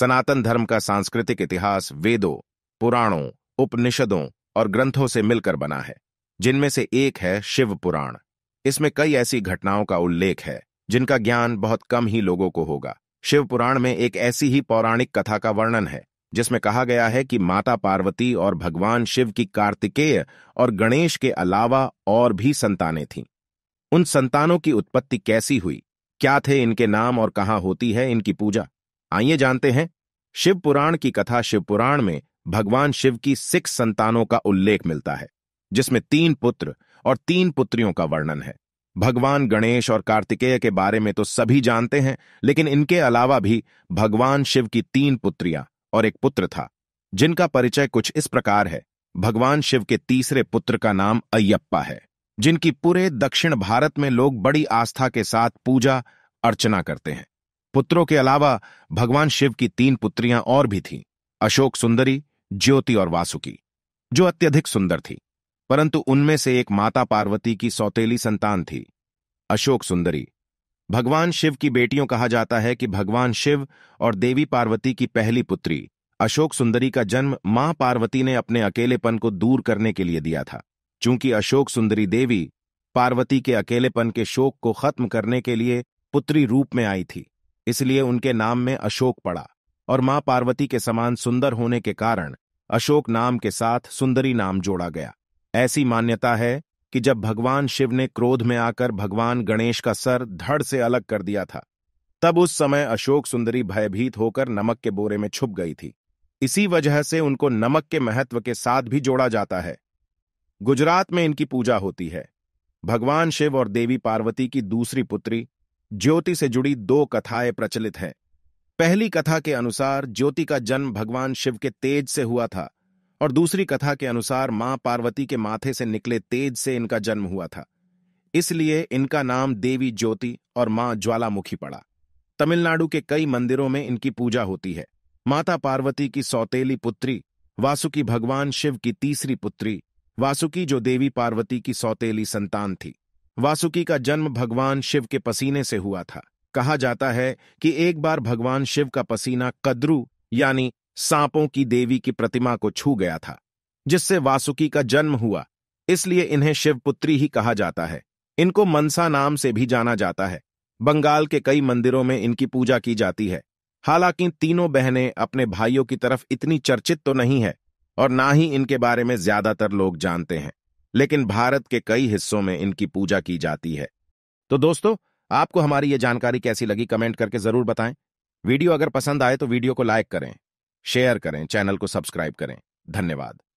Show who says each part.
Speaker 1: सनातन धर्म का सांस्कृतिक इतिहास वेदों पुराणों उपनिषदों और ग्रंथों से मिलकर बना है जिनमें से एक है शिव पुराण इसमें कई ऐसी घटनाओं का उल्लेख है जिनका ज्ञान बहुत कम ही लोगों को होगा शिव पुराण में एक ऐसी ही पौराणिक कथा का वर्णन है जिसमें कहा गया है कि माता पार्वती और भगवान शिव की कार्तिकेय और गणेश के अलावा और भी संतानें थीं उन संतानों की उत्पत्ति कैसी हुई क्या थे इनके नाम और कहाँ होती है इनकी पूजा आइए जानते हैं शिव पुराण की कथा शिव पुराण में भगवान शिव की सिख संतानों का उल्लेख मिलता है जिसमें तीन पुत्र और तीन पुत्रियों का वर्णन है भगवान गणेश और कार्तिकेय के बारे में तो सभी जानते हैं लेकिन इनके अलावा भी भगवान शिव की तीन पुत्रियां और एक पुत्र था जिनका परिचय कुछ इस प्रकार है भगवान शिव के तीसरे पुत्र का नाम अयप्पा है जिनकी पूरे दक्षिण भारत में लोग बड़ी आस्था के साथ पूजा अर्चना करते हैं पुत्रों के अलावा भगवान शिव की तीन पुत्रियां और भी थीं अशोक सुंदरी ज्योति और वासुकी जो अत्यधिक सुंदर थी परंतु उनमें से एक माता पार्वती की सौतेली संतान थी अशोक सुंदरी भगवान शिव की बेटियों कहा जाता है कि भगवान शिव और देवी पार्वती की पहली पुत्री अशोक सुंदरी का जन्म मां पार्वती ने अपने अकेलेपन को दूर करने के लिए दिया था चूंकि अशोक सुंदरी देवी पार्वती के अकेलेपन के शोक को खत्म करने के लिए पुत्री रूप में आई थी इसलिए उनके नाम में अशोक पड़ा और मां पार्वती के समान सुंदर होने के कारण अशोक नाम के साथ सुंदरी नाम जोड़ा गया ऐसी मान्यता है कि जब भगवान शिव ने क्रोध में आकर भगवान गणेश का सर धड़ से अलग कर दिया था तब उस समय अशोक सुंदरी भयभीत होकर नमक के बोरे में छुप गई थी इसी वजह से उनको नमक के महत्व के साथ भी जोड़ा जाता है गुजरात में इनकी पूजा होती है भगवान शिव और देवी पार्वती की दूसरी पुत्री ज्योति से जुड़ी दो कथाएं प्रचलित हैं पहली कथा के अनुसार ज्योति का जन्म भगवान शिव के तेज से हुआ था और दूसरी कथा के अनुसार मां पार्वती के माथे से निकले तेज से इनका जन्म हुआ था इसलिए इनका नाम देवी ज्योति और मां ज्वालामुखी पड़ा तमिलनाडु के कई मंदिरों में इनकी पूजा होती है माता पार्वती की सौतेली पुत्री वासुकी भगवान शिव की तीसरी पुत्री वासुकी जो देवी पार्वती की सौतेली संतान थी वासुकी का जन्म भगवान शिव के पसीने से हुआ था कहा जाता है कि एक बार भगवान शिव का पसीना कद्रू यानी सांपों की देवी की प्रतिमा को छू गया था जिससे वासुकी का जन्म हुआ इसलिए इन्हें शिवपुत्री ही कहा जाता है इनको मनसा नाम से भी जाना जाता है बंगाल के कई मंदिरों में इनकी पूजा की जाती है हालांकि तीनों बहनें अपने भाइयों की तरफ इतनी चर्चित तो नहीं है और ना ही इनके बारे में ज्यादातर लोग जानते हैं लेकिन भारत के कई हिस्सों में इनकी पूजा की जाती है तो दोस्तों आपको हमारी ये जानकारी कैसी लगी कमेंट करके जरूर बताएं वीडियो अगर पसंद आए तो वीडियो को लाइक करें शेयर करें चैनल को सब्सक्राइब करें धन्यवाद